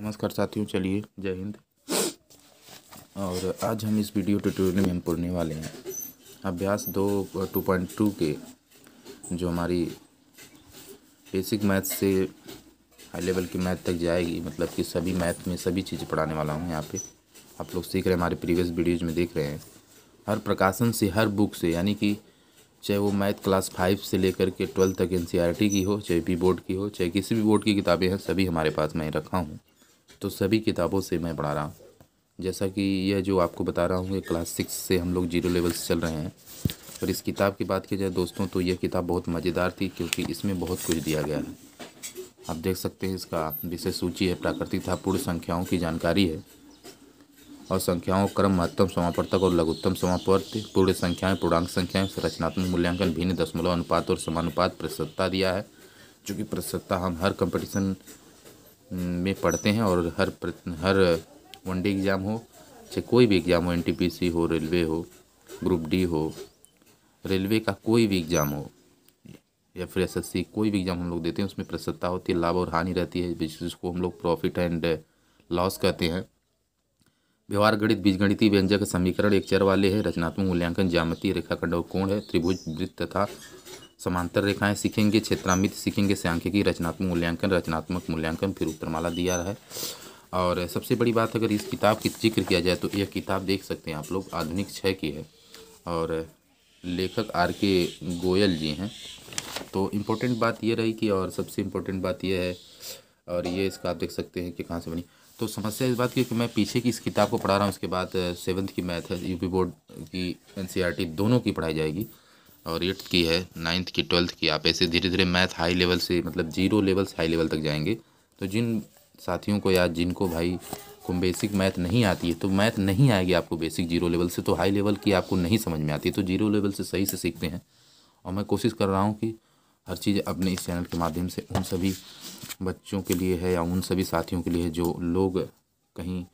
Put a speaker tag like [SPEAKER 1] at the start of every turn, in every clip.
[SPEAKER 1] नमस्कार साथियों चलिए जय हिंद और आज हम इस वीडियो ट्यूटोरियल में हम पढ़ने वाले हैं अभ्यास दो टू पॉइंट टू के जो हमारी बेसिक मैथ से हाई लेवल की मैथ तक जाएगी मतलब कि सभी मैथ में सभी चीज़ें पढ़ाने वाला हूँ यहाँ पे आप लोग सीख रहे हैं हमारे प्रीवियस वीडियोज़ में देख रहे हैं हर प्रकाशन से हर बुक से यानी कि चाहे वो मैथ क्लास फाइव से लेकर के ट्वेल्थ तक एन e की हो चाहे पी बोर्ड की हो चाहे किसी भी बोर्ड की किताबें हैं सभी हमारे पास मैं रखा हूँ तो सभी किताबों से मैं पढ़ा रहा हूँ जैसा कि यह जो आपको बता रहा हूँ ये क्लास सिक्स से हम लोग जीरो लेवल से चल रहे हैं और इस किताब की बात की जाए दोस्तों तो यह किताब बहुत मज़ेदार थी क्योंकि इसमें बहुत कुछ दिया गया है आप देख सकते हैं इसका विषय सूची है प्राकृतिक था पूर्ण संख्याओं की जानकारी है और संख्याओं क्रम महत्तम समापर्तक और लघुत्तम समापर्त पूर्ण संख्याएं पूर्णांक संख्याएं संरचनात्मक मूल्यांकन भिन्न दशमलव अनुपात और समानुपात प्रतिशतता दिया है चूँकि कि हम हर कंपटीशन में पढ़ते हैं और हर हर वनडे एग्ज़ाम हो चाहे कोई भी एग्ज़ाम हो एन हो रेलवे हो ग्रुप डी हो रेलवे का कोई भी एग्ज़ाम हो या फिर एस कोई भी एग्ज़ाम हम लोग देते हैं उसमें प्रसन्नता होती है लाभ और हानि रहती है जिसको हम लोग प्रॉफिट एंड लॉस कहते हैं व्यवहार गणित बीजगणितीय व्यंजक समीकरण एक चर वाले हैं रचनात्मक मूल्यांकन जामती रेखाखंड और कोण है त्रिभुज वृत्त तथा समांतर रेखाएं सीखेंगे क्षेत्रामित सीखेंगे सांख्यिकी रचनात्मक मूल्यांकन रचनात्मक मूल्यांकन फिर उत्तरमाला दिया है और सबसे बड़ी बात अगर इस किताब की जिक्र किया जाए तो यह किताब देख सकते हैं आप लोग आधुनिक छः की है और लेखक आर के गोयल जी हैं तो इम्पोर्टेंट बात ये रही कि और सबसे इम्पोर्टेंट बात यह है और ये इसका आप देख सकते हैं कि कहाँ से बनी तो समस्या इस बात की कि मैं पीछे की इस किताब को पढ़ा रहा हूँ उसके बाद सेवन्थ की मैथ है यूपी बोर्ड की एनसीईआरटी दोनों की पढ़ाई जाएगी और एट्थ की है नाइन्थ की ट्वेल्थ की आप ऐसे धीरे धीरे मैथ हाई लेवल से मतलब जीरो लेवल से हाई लेवल तक जाएंगे तो जिन साथियों को या जिनको भाई को बेसिक मैथ नहीं आती है तो मैथ नहीं आएगी आपको बेसिक जीरो लेवल से तो हाई लेवल की आपको नहीं समझ में आती तो जीरो लेवल से सही से सीखते हैं और मैं कोशिश कर रहा हूँ कि हर चीज़ अपने इस चैनल के माध्यम से उन सभी बच्चों के लिए है या उन सभी साथियों के लिए जो लोग कहीं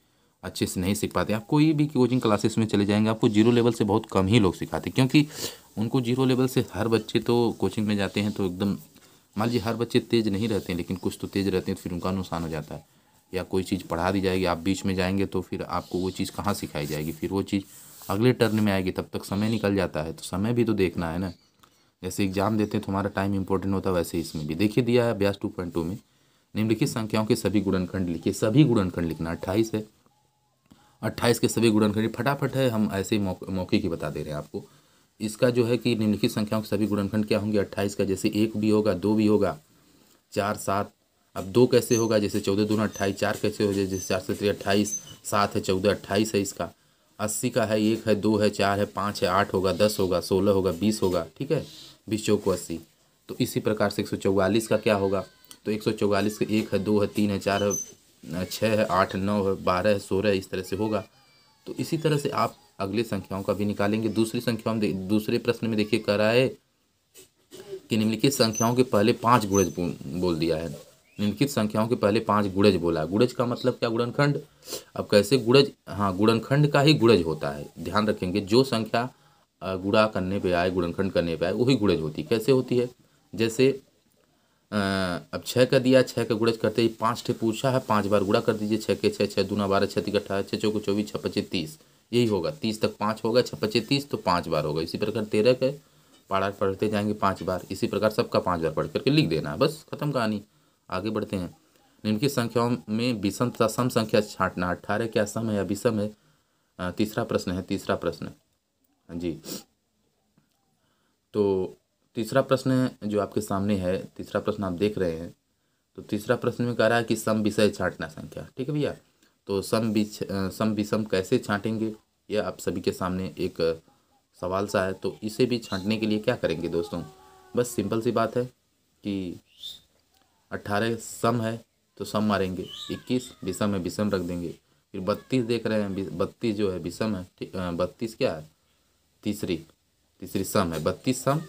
[SPEAKER 1] अच्छे से नहीं सीख पाते आप कोई भी कोचिंग क्लासेस में चले जाएंगे आपको जीरो लेवल से बहुत कम ही लोग सिखाते क्योंकि उनको जीरो लेवल से हर बच्चे तो कोचिंग में जाते हैं तो एकदम मान लीजिए हर बच्चे तेज़ नहीं रहते हैं लेकिन कुछ तो तेज़ रहते हैं तो फिर उनका नुकसान हो जाता है या कोई चीज़ पढ़ा दी जाएगी आप बीच में जाएंगे तो फिर आपको वो चीज़ कहाँ सिखाई जाएगी फिर वो चीज़ अगले टर्न में आएगी तब तक समय निकल जाता है तो समय भी तो देखना है ना जैसे एग्ज़ाम देते हैं तो हमारा टाइम इंपॉर्टेंट होता है वैसे इसमें भी देखिए दिया है अभ्यास टू पॉइंट टू में निम्नलिखित संख्याओं के सभी गुणनखंड लिखिए सभी गुणनखंड लिखना अट्ठाईस है अट्ठाईस के सभी गुणनखंड फटाफट है हम ऐसे ही मौके मौके की बता दे रहे हैं आपको इसका जो है कि निम्नलिखित संख्याओं के सभी गुणनखंड क्या होंगे अट्ठाईस का जैसे एक भी होगा दो भी होगा चार सात अब दो कैसे होगा जैसे चौदह दो अट्ठाईस चार कैसे हो जाए जैसे चार से तेरह अट्ठाईस सात है चौदह अट्ठाईस है इसका अस्सी का है एक है दो है चार है पाँच है आठ होगा दस होगा सोलह होगा बीस होगा ठीक है बीस चौको अस्सी तो इसी प्रकार से एक सौ चौवालीस का क्या होगा तो एक सौ चौवालीस का एक है दो है तीन है चार है छः है आठ नौ है बारह है सोलह है इस तरह से होगा तो इसी तरह से आप अगली संख्याओं का भी निकालेंगे दूसरी संख्याओं में दूसरे प्रश्न में देखिए कर रहा है कि निम्नलिखित संख्याओं के पहले पाँच गुड़ज बोल दिया है निम्नलिखित संख्याओं के पहले पाँच गुड़ज बोला गुड़ज का मतलब क्या गुड़नखंड अब कैसे गुड़ज हाँ गुड़नखंड का ही गुड़ज होता है ध्यान रखेंगे जो संख्या गुड़ा करने पे आए गुड़नखंड करने पे आए वही गुड़ज होती है कैसे होती है जैसे अब छः का दिया छः का गुड़ा करते ही पाँच ठे पूछा है पाँच बार गुड़ा कर दीजिए छः के छः छः दूना बारह छः तीन छः चौके चौबीस छः पच्चीस तीस यही होगा तीस तक पाँच होगा छः पच्चीस तीस तो पाँच बार होगा इसी प्रकार तेरह के पढ़ा पढ़ते जाएंगे पाँच बार इसी प्रकार सबका पाँच बार पढ़ करके लिख देना है बस खत्म कहानी आगे बढ़ते हैं निम्नलिखित संख्याओं में विषम तथा सम संख्या छाँटना अट्ठारह क्या सम है या विषम है तीसरा प्रश्न है तीसरा प्रश्न हाँ जी तो तीसरा प्रश्न जो आपके सामने है तीसरा प्रश्न आप देख रहे हैं तो तीसरा प्रश्न में कह रहा है कि सम विषय छांटना संख्या ठीक है भैया तो सम विच सम विषम कैसे छांटेंगे यह आप सभी के सामने एक सवाल सा है तो इसे भी छांटने के लिए क्या करेंगे दोस्तों बस सिंपल सी बात है कि अट्ठारह सम है तो सम मारेंगे इक्कीस विषम है विषम रख देंगे फिर बत्तीस देख रहे हैं बत्तीस जो है विषम है ठीक बत्तीस क्या है तीसरी तीसरी सम है बत्तीस सम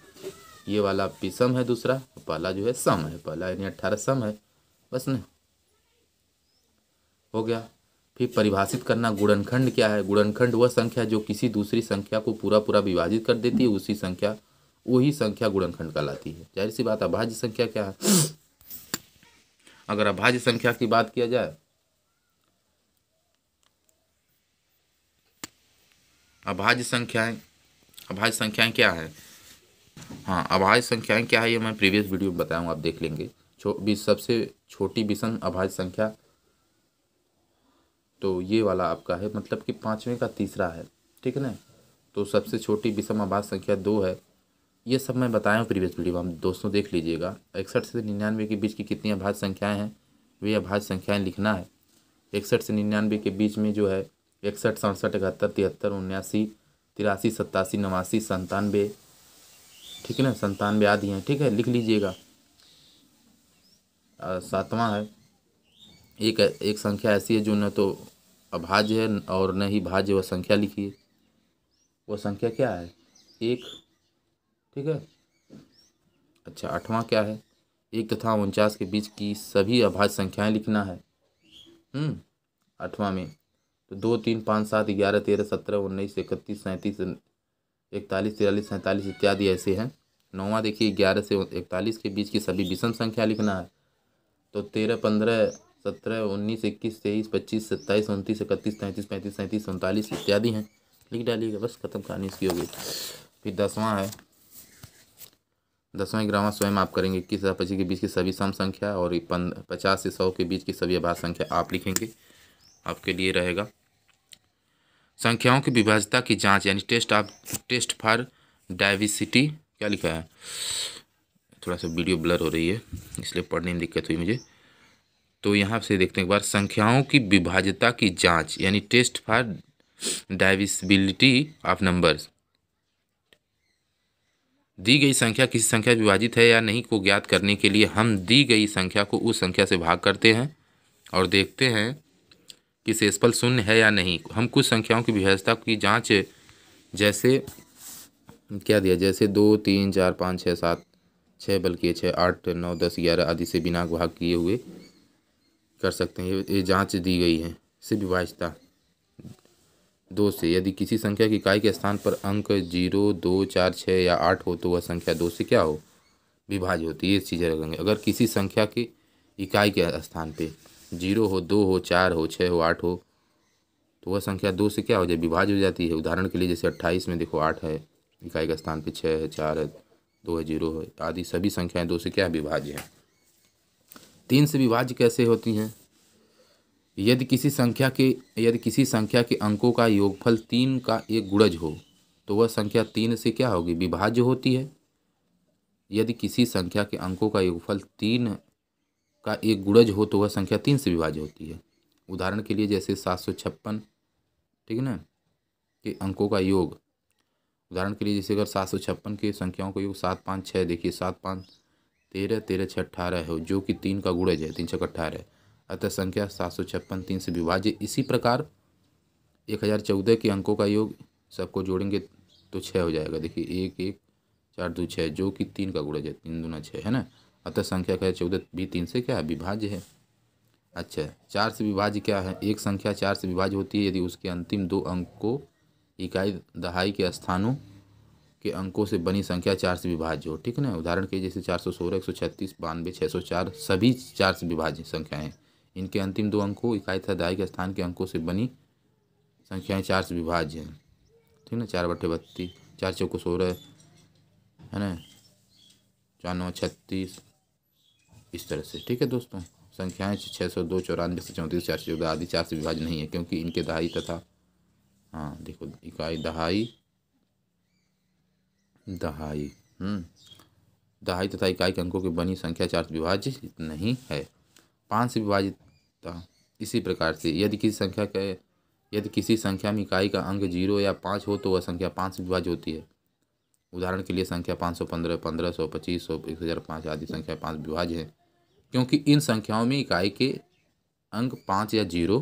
[SPEAKER 1] ये वाला विषम है दूसरा पहला जो है सम है पहला यानी अट्ठारह सम है बस नहीं हो गया फिर परिभाषित करना गुणनखंड क्या है गुणनखंड वह संख्या जो किसी दूसरी संख्या को पूरा पूरा विभाजित कर देती है उसी संख्या वही संख्या गुणनखंड कहलाती है जाहिर सी बात अभाज्य संख्या क्या है अगर अभाज्य संख्या की बात किया जाए अभाज्य संख्याएं अभाज्य संख्याएं क्या है हाँ अभाज्य संख्याएं क्या है ये मैं प्रीवियस वीडियो में बताया हूँ आप देख लेंगे छो, सबसे छोटी विषम अभाज्य संख्या तो ये वाला आपका है मतलब कि पाँचवें का तीसरा है ठीक है ना तो सबसे छोटी विषम अभाज्य संख्या दो है ये सब मैं बताया हूँ प्रीवियस वीडियो में दोस्तों देख लीजिएगा इकसठ से निन्यानवे के बीच की कितनी अभाज्य संख्याएँ हैं वे अभाज्य संख्याएँ लिखना है इकसठ से निन्यानवे के बीच में जो है इकसठ सड़सठ इकहत्तर तिहत्तर उन्यासी तिरासी सत्तासी नवासी संतानवे ठीक है ना संतानवे आदि हैं ठीक है लिख लीजिएगा सातवां है एक एक संख्या ऐसी है जो न तो अभाज्य है और न ही भाज्य वह संख्या लिखिए वह संख्या क्या है एक ठीक है अच्छा आठवां क्या है एक तथा उनचास के बीच की सभी अभाज्य संख्याएं लिखना है हम्म, आठवां में तो दो तीन पाँच सात ग्यारह तेरह सत्रह उन्नीस इकतीस सैंतीस इकतालीस तिरालीस सैंतालीस इत्यादि ऐसे हैं नौवा देखिए ग्यारह से इकतालीस के बीच की सभी विषम संख्या लिखना है तो तेरह पंद्रह सत्रह उन्नीस इक्कीस तेईस पच्चीस सत्ताईस उनतीस इकतीस तैंतीस पैंतीस सैंतीस उनतालीस इत्यादि हैं लिख डालिएगा बस ख़त्म कहानी इसकी होगी फिर दसवां है दसवें ग्रामा स्वयं आप करेंगे इक्कीस हज़ार पच्चीस के बीच की सभी सम संख्या और पचास से सौ के बीच की सभी आभार संख्या आप लिखेंगे आपके लिए रहेगा संख्याओं की विभाजता की जांच यानी test of test for divisibility क्या लिखा है थोड़ा सा वीडियो ब्लर हो रही है इसलिए पढ़ने में दिक्कत हुई मुझे तो यहाँ से देखते हैं एक बार संख्याओं की विभाजता की जांच यानी test for divisibility of numbers दी गई संख्या किसी संख्या विभाजित है या नहीं को ज्ञात करने के लिए हम दी गई संख्या को उस संख्या से भाग करते हैं और देखते हैं कि शेषफल शून्य है या नहीं हम कुछ संख्याओं की विभाजता की जांच जैसे क्या दिया जैसे दो तीन चार पाँच छः सात छः बल्कि छः आठ नौ दस ग्यारह आदि से बिना भाग किए हुए कर सकते हैं ये जांच दी गई है से विभाजता दो से यदि किसी संख्या की इकाई के स्थान पर अंक जीरो दो चार छः या आठ हो तो वह संख्या दो से क्या हो विभाज होती है ये चीज़ें रखेंगे अगर किसी संख्या की इकाई के स्थान पर जीरो हो दो हो चार हो छः हो आठ हो तो वह संख्या दो से क्या हो जाए विभाज हो जाती है उदाहरण के लिए जैसे अट्ठाईस में देखो आठ है इकाई का स्थान पे छः है चार है दो है जीरो है आदि सभी संख्याएं दो से क्या विभाज्य हैं तीन से विभाज्य कैसे होती हैं यदि किसी संख्या के यदि किसी संख्या के अंकों का योगफल तीन का एक गुणज हो तो वह संख्या तीन से क्या होगी विभाज्य होती है यदि किसी संख्या के अंकों का योगफल तीन का एक गुणज हो तो वह संख्या तीन से विभाज्य होती है उदाहरण के लिए जैसे सात सौ छप्पन ठीक है ना के अंकों का योग उदाहरण के लिए जैसे अगर सात सौ छप्पन के संख्याओं का योग सात पाँच छः देखिए सात पाँच तेरह तेरह छः अट्ठारह हो जो कि तीन का गुणज है तीन छः अट्ठारह अतः संख्या सात सौ छप्पन तीन से विभाज्य इसी प्रकार एक हज़ार चौदह के अंकों का योग सबको जोड़ेंगे तो छः हो जाएगा देखिए एक एक चार दो छः जो कि तीन का गुणज है तीन दूना छः है ना अतः संख्या का चौदह भी तीन से क्या है विभाज्य है अच्छा चार से विभाज्य क्या है एक संख्या चार से विभाज्य होती है यदि उसके अंतिम दो अंक को इकाई दहाई के स्थानों के अंकों से बनी संख्या चार से विभाज्य हो ठीक है ना उदाहरण के जैसे चार सौ सोलह एक सौ छत्तीस बानवे छः सौ चार सभी चार से विभाज्य संख्याएँ इनके अंतिम दो अंकों इकाई तथा दहाई के स्थान के अंकों से बनी संख्याएँ चार से विभाज्य हैं ठीक है ना चार बटे बत्तीस चार चौको सोलह है ना चौनवे छत्तीस इस तरह से ठीक है दोस्तों संख्याएं छः सौ दो चौरानवे से चौंतीस चार सौ चौदह आदि चार से विभाज्य नहीं है क्योंकि इनके दहाई तथा हाँ देखो इकाई दहाई दहाई हम्म, दहाई तथा इकाई के अंकों की बनी संख्या चार विभाज विभाज्य नहीं है पाँच से विभाजित इसी प्रकार से यदि किसी संख्या के यदि किसी संख्या में इकाई का अंक जीरो या पाँच हो तो वह संख्या पाँच से विभाज्य होती है उदाहरण के लिए संख्या पाँच सौ पंद्रह पंद्रह सौ पच्चीस सौ एक हज़ार पाँच आदि संख्या पाँच विभाज्य है क्योंकि इन संख्याओं में इकाई के अंक पाँच या जीरो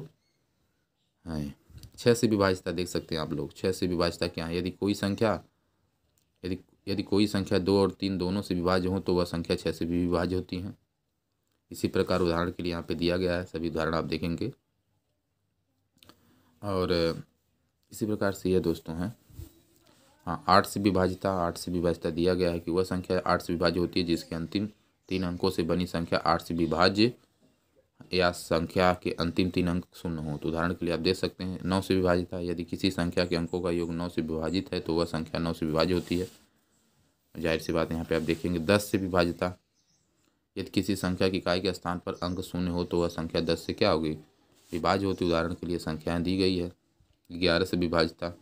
[SPEAKER 1] हैं छः से विभाजिता देख सकते हैं आप लोग छः से विभाजिता क्या है यदि कोई संख्या यदि यदि कोई संख्या दो और तीन दोनों से विभाज्य हो तो वह संख्या छः से भी विभाज्य होती हैं इसी प्रकार उदाहरण के लिए यहाँ पे दिया गया है सभी उदाहरण आप देखेंगे और इसी प्रकार से यह दोस्तों हैं हाँ आठ से विभाजिता आठ से विभाजिता दिया गया है कि वह संख्या आठ से विभाज्य होती है जिसके अंतिम तीन अंकों से बनी संख्या आठ से विभाज्य या संख्या के अंतिम तीन अंक शून्य हो तो उदाहरण के लिए आप देख सकते हैं नौ से विभाजित है यदि किसी संख्या के अंकों का योग नौ से विभाजित है तो वह संख्या नौ से विभाज्य होती है जाहिर सी बात यहाँ पे आप देखेंगे दस से विभाजिता यदि किसी संख्या की इकाई के स्थान पर अंक शून्य हो तो वह संख्या दस से क्या होगी विभाज्य होती उदाहरण के लिए संख्याएँ दी गई है ग्यारह से विभाजिता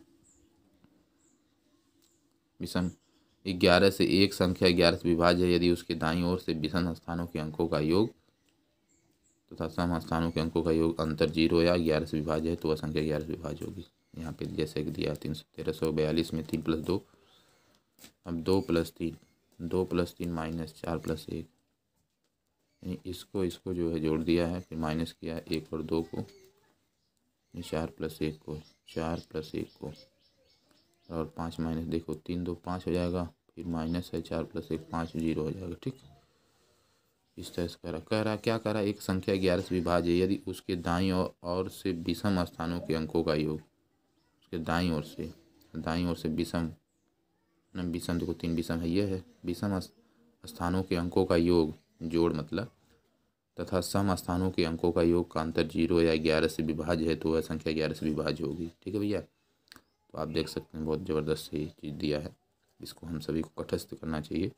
[SPEAKER 1] विषम ग्यारह से एक संख्या ग्यारह से विभाज्य है यदि उसके दाई ओर से विषम स्थानों के अंकों का योग तथा तो सम स्थानों के अंकों का योग अंतर जीरो या ग्यारह से विभाज्य है तो वह संख्या ग्यारह से विभाज्य होगी यहाँ पे जैसे दिया तीन सौ तेरह सौ बयालीस में तीन प्लस दो अब दो प्लस तीन दो प्लस तीन माइनस चार प्लस एक यानी इसको इसको जो है जोड़ दिया है फिर माइनस किया एक और दो को चार प्लस एक को चार प्लस एक को और पाँच माइनस देखो तीन दो पाँच हो जाएगा फिर माइनस है चार प्लस एक पाँच जीरो हो जाएगा ठीक इस तरह से कह रहा कह रहा क्या कह रहा एक संख्या ग्यारह से विभाज्य है यदि उसके दाई और, और से विषम स्थानों के अंकों का योग उसके दाई और से दाई और से विषम विषम देखो तीन विषम है यह है विषम स्थानों के अंकों का योग जोड़ मतलब तथा सम स्थानों के अंकों का योग का अंतर जीरो या ग्यारह से विभाज्य है तो वह संख्या ग्यारह से विभाज्य होगी ठीक है भैया तो आप देख सकते हैं बहुत ज़बरदस्त ये चीज़ दिया है इसको हम सभी को कटस्थ करना चाहिए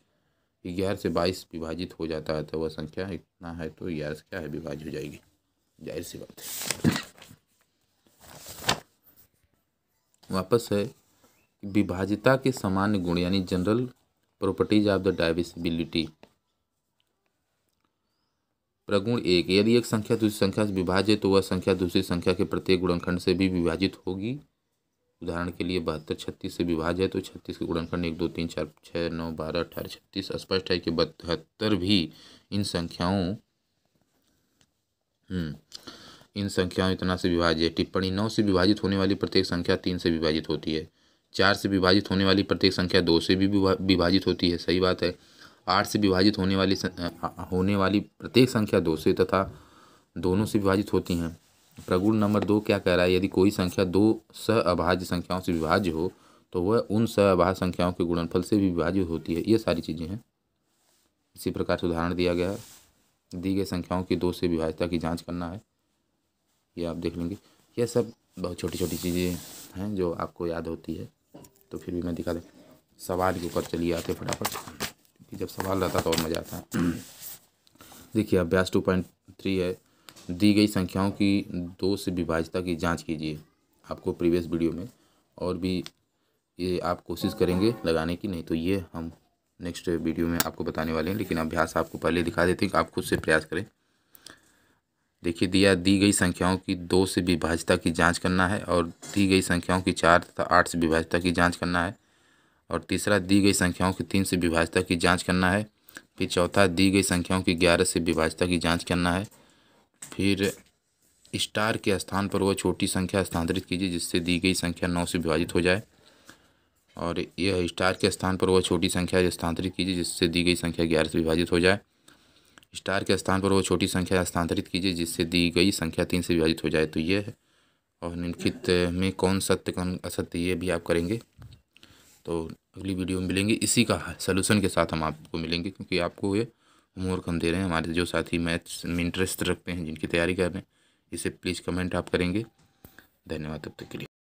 [SPEAKER 1] ग्यारह से बाईस विभाजित हो जाता है तो वह संख्या इतना है तो ग्यारह से क्या है विभाजित हो जाएगी जाहिर सी बात है वापस है विभाजिता के सामान्य गुण यानी general properties of the divisibility प्रगुण एक यदि एक संख्या दूसरी संख्या से विभाज्य तो वह संख्या दूसरी संख्या के प्रत्येक गुणनखंड से भी विभाजित होगी उदाहरण के लिए बहत्तर छत्तीस से विभाज है तो छत्तीस के गुणनखंड एक दो तीन चार छः नौ बारह अठारह छत्तीस स्पष्ट है कि बहत्तर भी इन संख्याओं हम्म, इन संख्याओं इतना से विभाज्य है टिप्पणी नौ से विभाजित होने वाली प्रत्येक संख्या तीन से विभाजित होती है चार से विभाजित होने वाली प्रत्येक संख्या दो से भी विभाजित होती है सही बात है आठ से विभाजित होने वाली होने वाली प्रत्येक संख्या दो से तथा दोनों से विभाजित होती हैं प्रगुण नंबर दो क्या कह रहा है यदि कोई संख्या दो सह अभाज्य संख्याओं से विभाज्य हो तो वह उन सह अभाज्य संख्याओं के गुणनफल से भी विभाज्य होती है ये सारी चीज़ें हैं इसी प्रकार से उदाहरण दिया गया है दी गई संख्याओं की दो से विभाज्यता की जाँच करना है ये आप देख लेंगे यह सब बहुत छोटी छोटी चीज़ें हैं जो आपको याद होती है तो फिर भी मैं दिखा दें सवाल के ऊपर चलिए आते फटाफट क्योंकि जब सवाल रहता तो और मज़ा आता है देखिए अभ्यास टू पॉइंट थ्री है दी गई संख्याओं की दो से विभाजता की जांच कीजिए आपको प्रीवियस वीडियो में और भी ये आप कोशिश करेंगे लगाने की नहीं तो ये हम नेक्स्ट वीडियो में आपको बताने वाले हैं लेकिन अभ्यास आपको पहले दिखा देते हैं कि आप खुद से प्रयास करें देखिए दिया दी गई संख्याओं की दो से विभाजता की जांच करना है और दी गई संख्याओं की चार तथा आठ से विभाजता की जांच करना है और तीसरा दी गई संख्याओं की तीन से विभाजता की जांच करना है फिर चौथा दी गई संख्याओं की ग्यारह से विभाजता की जांच करना है फिर स्टार के स्थान पर वह छोटी संख्या स्थानांतरित कीजिए जिससे दी गई संख्या नौ से विभाजित हो जाए और यह स्टार के स्थान पर वह छोटी संख्या स्थानांतरित कीजिए जिससे दी गई संख्या ग्यारह से विभाजित हो जाए स्टार के स्थान पर वह छोटी संख्या स्थानांतरित कीजिए जिससे दी गई संख्या तीन से विभाजित हो जाए तो यह है और निम्नलिखित में कौन सत्य कौन असत्य ये भी आप करेंगे तो अगली वीडियो में मिलेंगे इसी का सलूशन के साथ हम आपको मिलेंगे क्योंकि आपको ये होमवर्क हम दे रहे हैं हमारे जो साथी मैथ्स में इंटरेस्ट रखते हैं जिनकी तैयारी कर रहे हैं इसे प्लीज़ कमेंट आप करेंगे धन्यवाद तब तक के लिए